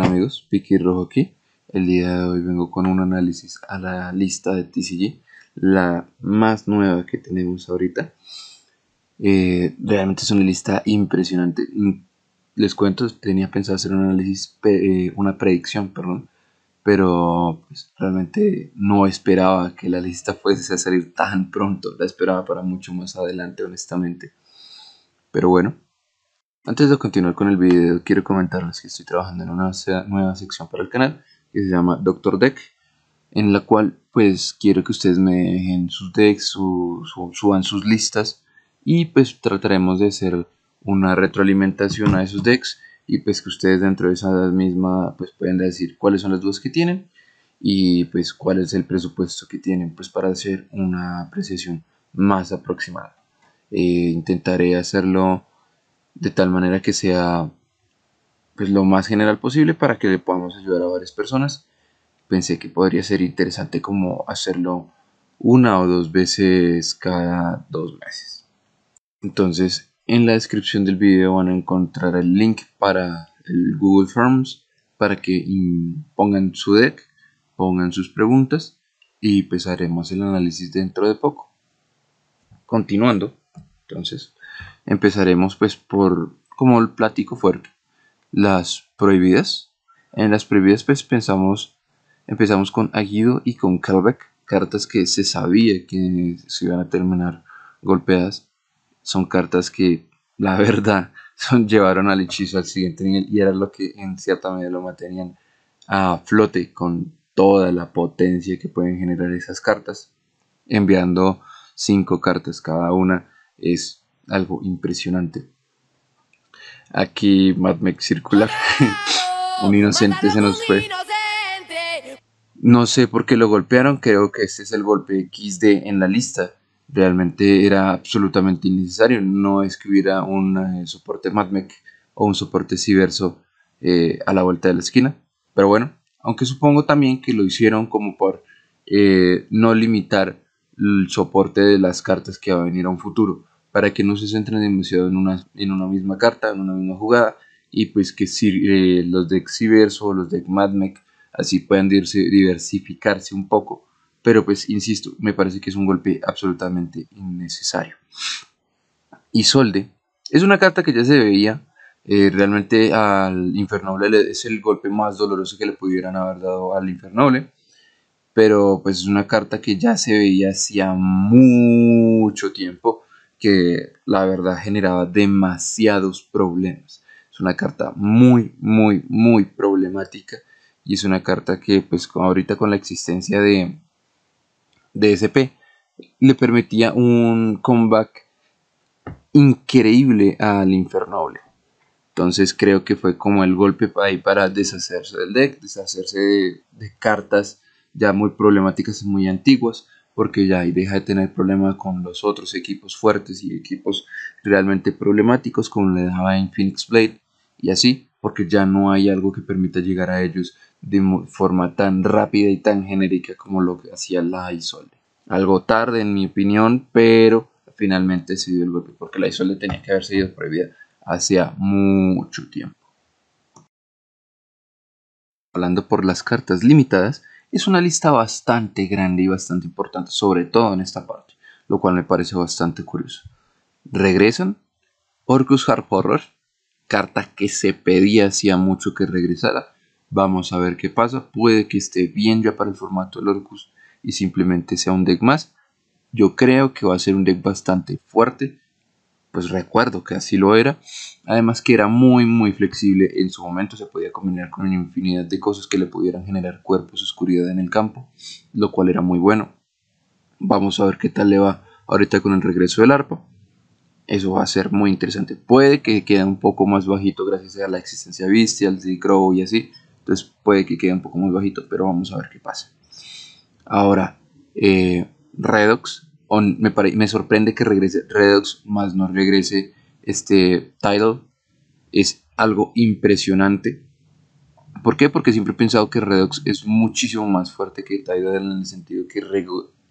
amigos? Piqui Rojo aquí. El día de hoy vengo con un análisis a la lista de TCG, la más nueva que tenemos ahorita. Eh, realmente es una lista impresionante. Mm, les cuento, tenía pensado hacer un análisis, eh, una predicción, perdón, pero pues, realmente no esperaba que la lista fuese a salir tan pronto. La esperaba para mucho más adelante, honestamente. Pero bueno, antes de continuar con el video, quiero comentarles que estoy trabajando en una nueva sección para el canal que se llama Doctor Deck, en la cual pues quiero que ustedes me dejen sus decks, suban sus listas y pues trataremos de hacer una retroalimentación a esos decks y pues que ustedes dentro de esa misma pues pueden decir cuáles son las dudas que tienen y pues cuál es el presupuesto que tienen pues para hacer una apreciación más aproximada. Eh, intentaré hacerlo de tal manera que sea pues lo más general posible para que le podamos ayudar a varias personas. Pensé que podría ser interesante como hacerlo una o dos veces cada dos meses. Entonces, en la descripción del video van a encontrar el link para el Google Forms para que pongan su deck, pongan sus preguntas y empezaremos pues, el análisis dentro de poco. Continuando, entonces, Empezaremos pues por, como el platico fuerte, las prohibidas. En las prohibidas pues pensamos, empezamos con Aguido y con Kelbeck cartas que se sabía que se iban a terminar golpeadas. Son cartas que, la verdad, son, llevaron al hechizo al siguiente nivel y era lo que en cierta medida lo mantenían a flote con toda la potencia que pueden generar esas cartas. Enviando cinco cartas cada una es algo impresionante. Aquí Mad circular. Un inocente se nos fue. No sé por qué lo golpearon, creo que este es el golpe XD en la lista. Realmente era absolutamente innecesario, no es un eh, soporte Max o un soporte Civerso eh, a la vuelta de la esquina. Pero bueno, aunque supongo también que lo hicieron como por eh, no limitar el soporte de las cartas que va a venir a un futuro para que no se centren demasiado en una, en una misma carta, en una misma jugada, y pues que eh, los de Civerso o los de Madmec así puedan diversificarse un poco. Pero pues, insisto, me parece que es un golpe absolutamente innecesario. Y Solde es una carta que ya se veía. Eh, realmente al Infernoble es el golpe más doloroso que le pudieran haber dado al Infernoble. Pero pues es una carta que ya se veía hacía mucho tiempo que la verdad generaba demasiados problemas. Es una carta muy, muy, muy problemática y es una carta que pues ahorita con la existencia de, SP le permitía un comeback increíble al Infernoble. Entonces creo que fue como el golpe para para deshacerse del deck, deshacerse de cartas ya muy problemáticas y muy antiguas porque ya ahí deja de tener problemas con los otros equipos fuertes y equipos realmente problemáticos como le dejaba en Phoenix Blade y así, porque ya no hay algo que permita llegar a ellos de forma tan rápida y tan genérica como lo que hacía la Isole. Algo tarde en mi opinión, pero finalmente se dio el golpe porque la Isole tenía que haber sido prohibida hacía mucho tiempo. Hablando por las cartas limitadas, es una lista bastante grande y bastante importante, sobre todo en esta parte, lo cual me parece bastante curioso. Regresan Orcus Hard Horror, carta que se pedía hacía mucho que regresara. Vamos a ver qué pasa. Puede que esté bien ya para el formato del Orcus y simplemente sea un deck más. Yo creo que va a ser un deck bastante fuerte pues recuerdo que así lo era. Además que era muy, muy flexible. En su momento se podía combinar con una infinidad de cosas que le pudieran generar cuerpos, oscuridad en el campo, lo cual era muy bueno. Vamos a ver qué tal le va ahorita con el regreso del arpa. Eso va a ser muy interesante. Puede que quede un poco más bajito gracias a la existencia de al y así. Entonces puede que quede un poco más bajito, pero vamos a ver qué pasa. Ahora, eh, Redox me, sorprende que regrese Redox más no regrese este Tidal. Es algo impresionante. ¿Por qué? Porque siempre he pensado que Redox es muchísimo más fuerte que Tidal en el sentido que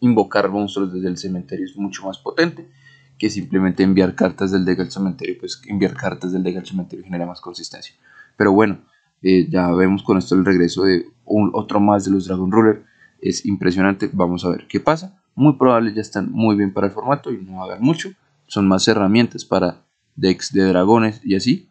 invocar monstruos desde el cementerio es mucho más potente que simplemente enviar cartas del deck al cementerio. Pues enviar cartas del deck al cementerio genera más consistencia. Pero bueno, eh, ya vemos con esto el regreso de otro más de los Dragon Ruler. Es impresionante. Vamos a ver qué pasa muy probable ya están muy bien para el formato y no hagan mucho. Son más herramientas para decks de dragones y así,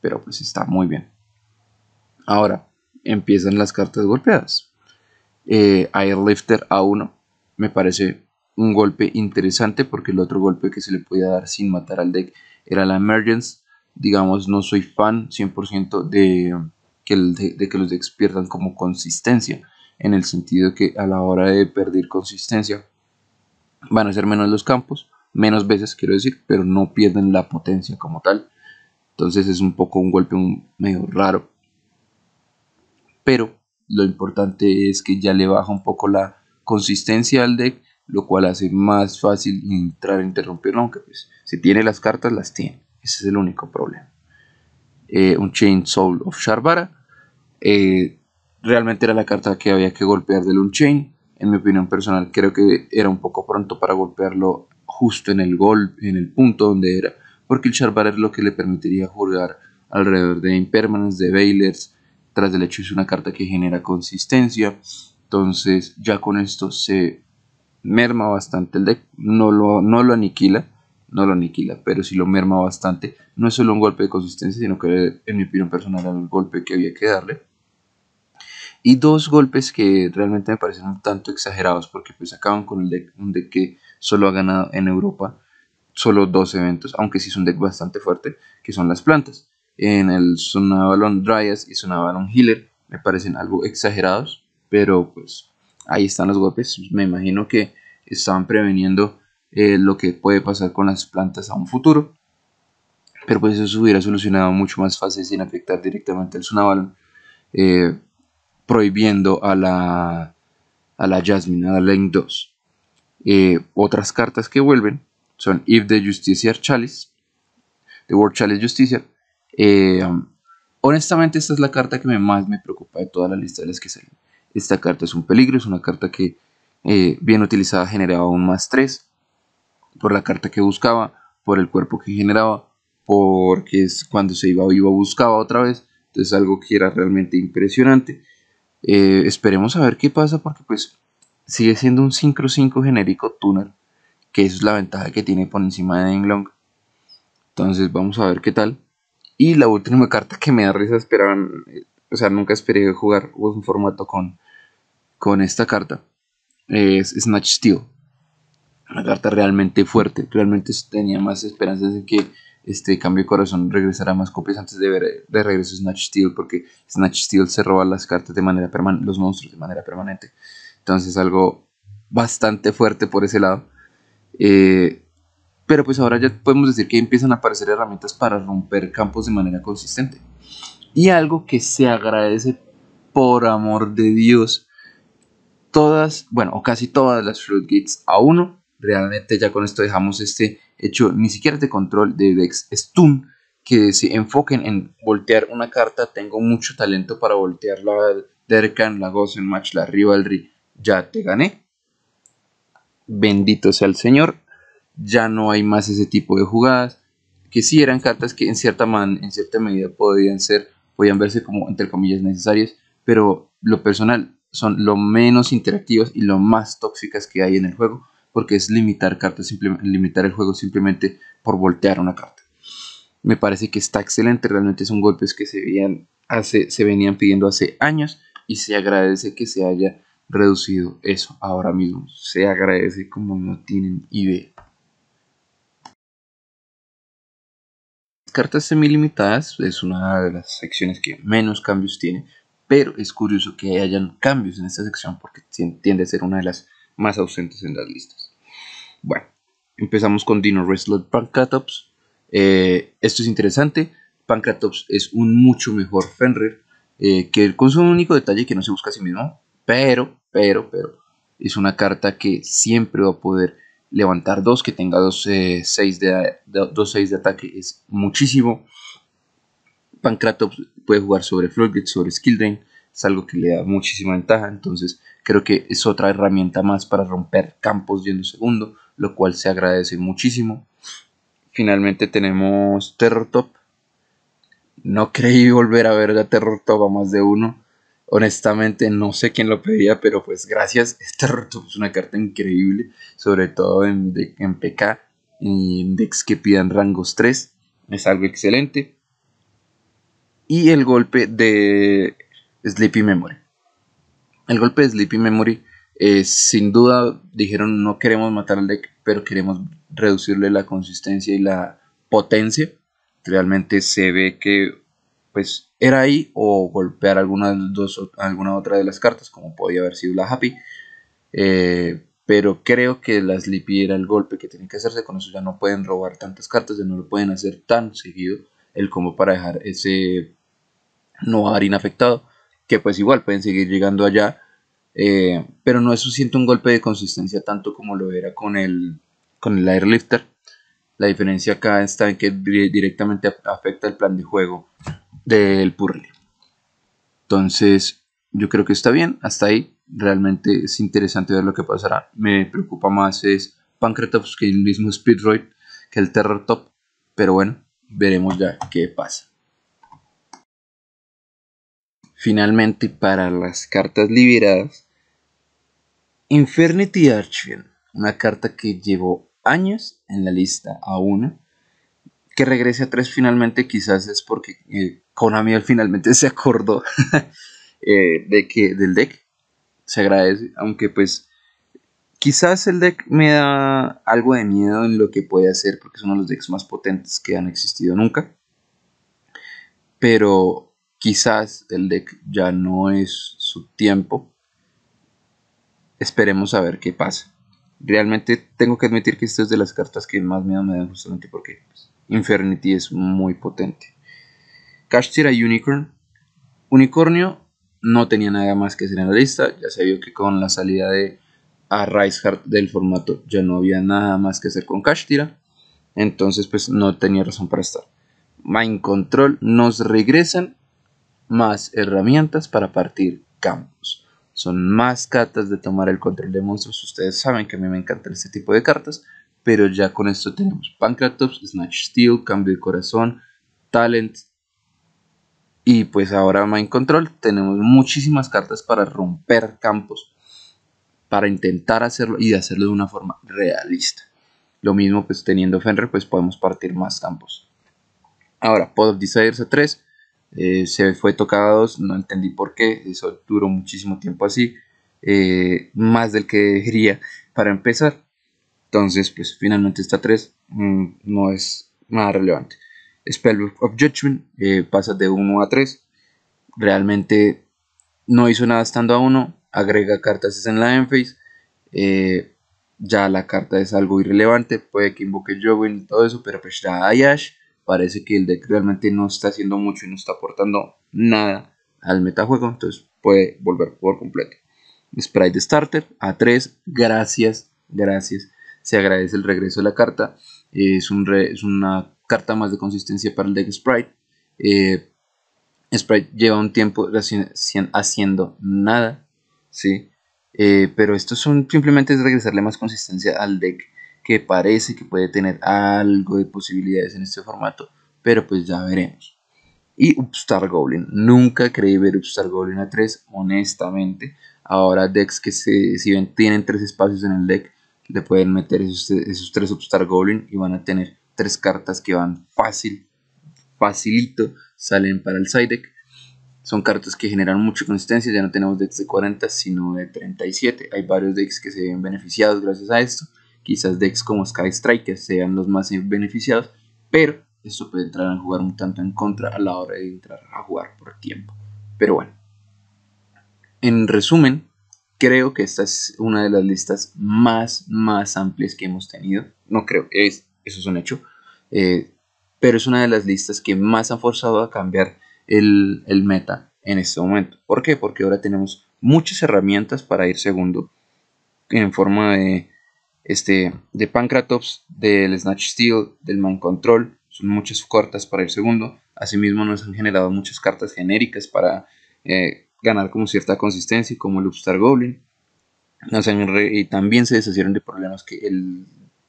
pero pues está muy bien. Ahora, empiezan las cartas golpeadas. Eh, Airlifter A1 me parece un golpe interesante porque el otro golpe que se le podía dar sin matar al deck era la Emergence. Digamos, no soy fan 100% de que, de que los decks pierdan como consistencia, en el sentido que a la hora de perder consistencia van a ser menos los campos, menos veces quiero decir, pero no pierden la potencia como tal. Entonces es un poco un golpe medio raro. Pero lo importante es que ya le baja un poco la consistencia al deck, lo cual hace más fácil entrar a interrumpirlo, aunque pues, si tiene las cartas, las tiene. Ese es el único problema. Eh, un Chain Soul of Sharvara eh, realmente era la carta que había que golpear del Unchain en mi opinión personal, creo que era un poco pronto para golpearlo justo en el gol, en el punto donde era, porque el Charbar es lo que le permitiría jugar alrededor de Impermanence, de Bailers, tras del hecho es una carta que genera consistencia, entonces ya con esto se merma bastante el deck, no lo, no lo aniquila, no lo aniquila, pero sí lo merma bastante, no es solo un golpe de consistencia, sino que en mi opinión personal era el golpe que había que darle, y dos golpes que realmente me parecen un tanto exagerados porque pues acaban con el deck, un deck que solo ha ganado en Europa solo dos eventos, aunque sí es un deck bastante fuerte, que son las plantas. En el Sonavalon Dryas y Sonavalon Healer me parecen algo exagerados, pero pues ahí están los golpes. Me imagino que estaban preveniendo eh, lo que puede pasar con las plantas a un futuro, pero pues eso se hubiera solucionado mucho más fácil sin afectar directamente al Sonavalon. Eh, prohibiendo a la, a la Jasmine, a la Lane 2. Eh, otras cartas que vuelven son If the Justiciar Chalice, The World Chalice Justicia eh, um, honestamente, esta es la carta que más me preocupa de toda la lista de las que salen. Esta carta es un peligro, es una carta que eh, bien utilizada generaba un más 3 por la carta que buscaba, por el cuerpo que generaba, porque es cuando se iba iba buscaba otra vez. Entonces algo que era realmente impresionante. Eh, esperemos a ver qué pasa porque pues sigue siendo un 5-5 genérico túnel, que es la ventaja que tiene por encima de Englong. Entonces vamos a ver qué tal. Y la última carta que me da risa esperaban, o sea, nunca esperé jugar un formato con, con esta carta. Es Snatch Steel. Una carta realmente fuerte. Realmente tenía más esperanzas de que este cambio de corazón regresará más copias antes de ver de regreso Snatch Steel, porque Snatch Steel se roba las cartas de manera permanente, los monstruos de manera permanente. Entonces algo bastante fuerte por ese lado. Eh, pero pues ahora ya podemos decir que empiezan a aparecer herramientas para romper campos de manera consistente. Y algo que se agradece por amor de Dios, todas, bueno, o casi todas las Fruit gates a uno Realmente ya con esto dejamos este hecho ni siquiera de control de Dex Stun, que se enfoquen en voltear una carta. Tengo mucho talento para voltear la Derkan, la Gozen Match, la Rivalry. Ya te gané. Bendito sea el Señor. Ya no hay más ese tipo de jugadas. Que sí eran cartas que en cierta, en cierta medida podían ser, podían verse como entre comillas necesarias, pero lo personal son lo menos interactivas y lo más tóxicas que hay en el juego porque es limitar, cartas, limitar el juego simplemente por voltear una carta. Me parece que está excelente, realmente son golpes que se, veían se venían pidiendo hace años y se agradece que se haya reducido eso ahora mismo. Se agradece como no tienen idea. cartas semilimitadas es una de las secciones que menos cambios tiene, pero es curioso que hayan cambios en esta sección porque tiende a ser una de las más ausentes en las listas. Bueno, empezamos con Dino Wrestler Pancratops. Eh, esto es interesante. Pancratops es un mucho mejor Fenrir, eh, que con su único detalle que no se busca a sí mismo, pero, pero, pero, es una carta que siempre va a poder levantar dos, que tenga dos, 6 eh, seis, de, de ataque, es muchísimo. Pancratops puede jugar sobre Floodgate, sobre Drain es algo que le da muchísima ventaja, entonces creo que es otra herramienta más para romper campos yendo segundo, lo cual se agradece muchísimo. Finalmente tenemos Terror Top. No creí volver a ver a Terror Top a más de uno. Honestamente no sé quién lo pedía, pero pues gracias. Terror Top es una carta increíble, sobre todo en, en PK y en decks que pidan rangos 3. Es algo excelente. Y el golpe de Sleepy Memory. El golpe de Sleepy Memory, eh, sin duda, dijeron no queremos matar al deck, pero queremos reducirle la consistencia y la potencia. Realmente se ve que pues era ahí o golpear alguna, dos, alguna otra de las cartas, como podía haber sido la Happy. Eh, pero creo que la Sleepy era el golpe que tenía que hacerse, con eso ya no pueden robar tantas cartas, ya no lo pueden hacer tan seguido el combo para dejar ese no harina afectado que pues igual pueden seguir llegando allá, eh, pero no es siento un golpe de consistencia tanto como lo era con el, con el airlifter. La diferencia acá está en que directamente afecta el plan de juego del Purley. Entonces, yo creo que está bien, hasta ahí. Realmente es interesante ver lo que pasará. Me preocupa más es Pancratops que el mismo Speedroid, que el Terror Top. Pero bueno, veremos ya qué pasa. Finalmente, para las cartas liberadas, Infernity Archfiend, una carta que llevó años en la lista a una, que regrese a tres finalmente quizás es porque con eh, Konami finalmente se acordó eh, de que del deck se agradece, aunque pues quizás el deck me da algo de miedo en lo que puede hacer porque es uno de los decks más potentes que han existido nunca, pero Quizás el deck ya no es su tiempo. Esperemos a ver qué pasa. Realmente tengo que admitir que esta es de las cartas que más miedo me dan justamente porque pues, Infernity es muy potente. Cash Tira Unicorn. Unicornio no tenía nada más que hacer en la lista. Ya se vio que con la salida de a Heart del formato ya no había nada más que hacer con Cash Tira. Entonces pues no tenía razón para estar. Mind Control nos regresan más herramientas para partir campos. Son más cartas de tomar el control de monstruos. Ustedes saben que a mí me encantan este tipo de cartas. Pero ya con esto tenemos Pancratops, Snatch Steel, Cambio de Corazón, Talent. Y pues ahora Mind Control tenemos muchísimas cartas para romper campos. Para intentar hacerlo y hacerlo de una forma realista. Lo mismo pues teniendo Fenrir pues podemos partir más campos. Ahora, Pod of Desires a 3 eh, se fue tocada a dos, no entendí por qué, eso duró muchísimo tiempo así, eh, más del que debería para empezar. Entonces, pues finalmente está 3 mm, no es nada relevante. Spell of Judgment eh, pasa de 1 a 3. Realmente no hizo nada estando a 1. Agrega cartas en la Enface, Eh, ya la carta es algo irrelevante. Puede que invoque Joven y todo eso, pero pues ya hay parece que el deck realmente no está haciendo mucho y no está aportando nada al metajuego, entonces puede volver por completo. Sprite Starter a 3, gracias, gracias. Se agradece el regreso de la carta. Es, un es una carta más de consistencia para el deck Sprite. Eh, Sprite lleva un tiempo haciendo nada, ¿sí? Eh, pero esto son simplemente es regresarle más consistencia al deck que parece que puede tener algo de posibilidades en este formato, pero pues ya veremos. Y Upstar Goblin, nunca creí ver Upstar Goblin a 3, honestamente. Ahora decks que se, si bien tienen tres espacios en el deck, le pueden meter esos, 3 tres Upstar Goblin y van a tener tres cartas que van fácil, facilito, salen para el side deck. Son cartas que generan mucha consistencia, ya no tenemos decks de 40, sino de 37. Hay varios decks que se ven beneficiados gracias a esto. Quizás decks como Sky Striker sean los más beneficiados, pero esto puede entrar a jugar un tanto en contra a la hora de entrar a jugar por tiempo. Pero bueno, en resumen, creo que esta es una de las listas más, más amplias que hemos tenido. No creo, es, eso es un hecho. Eh, pero es una de las listas que más ha forzado a cambiar el, el, meta en este momento. ¿Por qué? Porque ahora tenemos muchas herramientas para ir segundo en forma de este, de Pancratops, del Snatch Steel, del Mind Control. Son muchas cortas para el segundo. Asimismo, nos han generado muchas cartas genéricas para eh, ganar como cierta consistencia, como el Upstar Goblin. y también se deshacieron de problemas que el,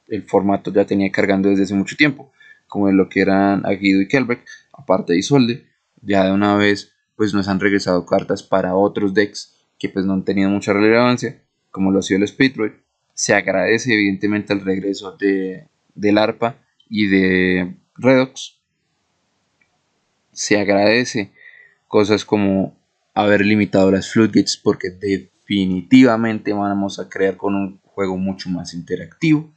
el, formato ya tenía cargando desde hace mucho tiempo, como lo que eran Aguido y Kelbeck, aparte de Isolde. Ya de una vez, pues nos han regresado cartas para otros decks que pues no han tenido mucha relevancia, como lo ha sido el Speedroid se agradece evidentemente el regreso de, del ARPA y de Redox. Se agradece cosas como haber limitado las floodgates porque definitivamente vamos a crear con un juego mucho más interactivo.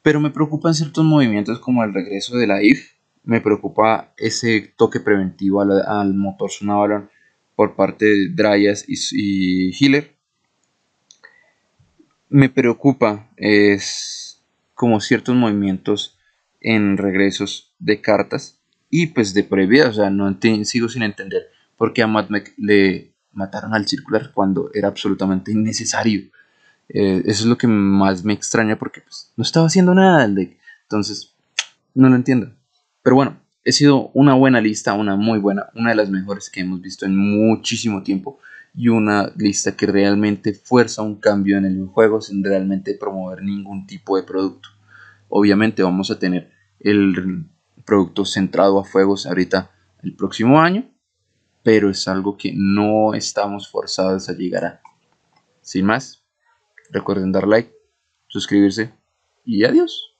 Pero me preocupan ciertos movimientos como el regreso de la IF. Me preocupa ese toque preventivo al, motor zona por parte de Dryas y, y Hiller me preocupa es como ciertos movimientos en regresos de cartas y pues de previa, o sea, no sigo sin entender por qué a Matt le mataron al circular cuando era absolutamente innecesario. Eh, eso es lo que más me extraña porque pues, no estaba haciendo nada el deck. Entonces, no lo entiendo. Pero bueno, he sido una buena lista, una muy buena, una de las mejores que hemos visto en muchísimo tiempo y una lista que realmente fuerza un cambio en el juego sin realmente promover ningún tipo de producto. Obviamente vamos a tener el producto centrado a fuegos ahorita el próximo año, pero es algo que no estamos forzados a llegar a. Sin más, recuerden dar like, suscribirse y adiós.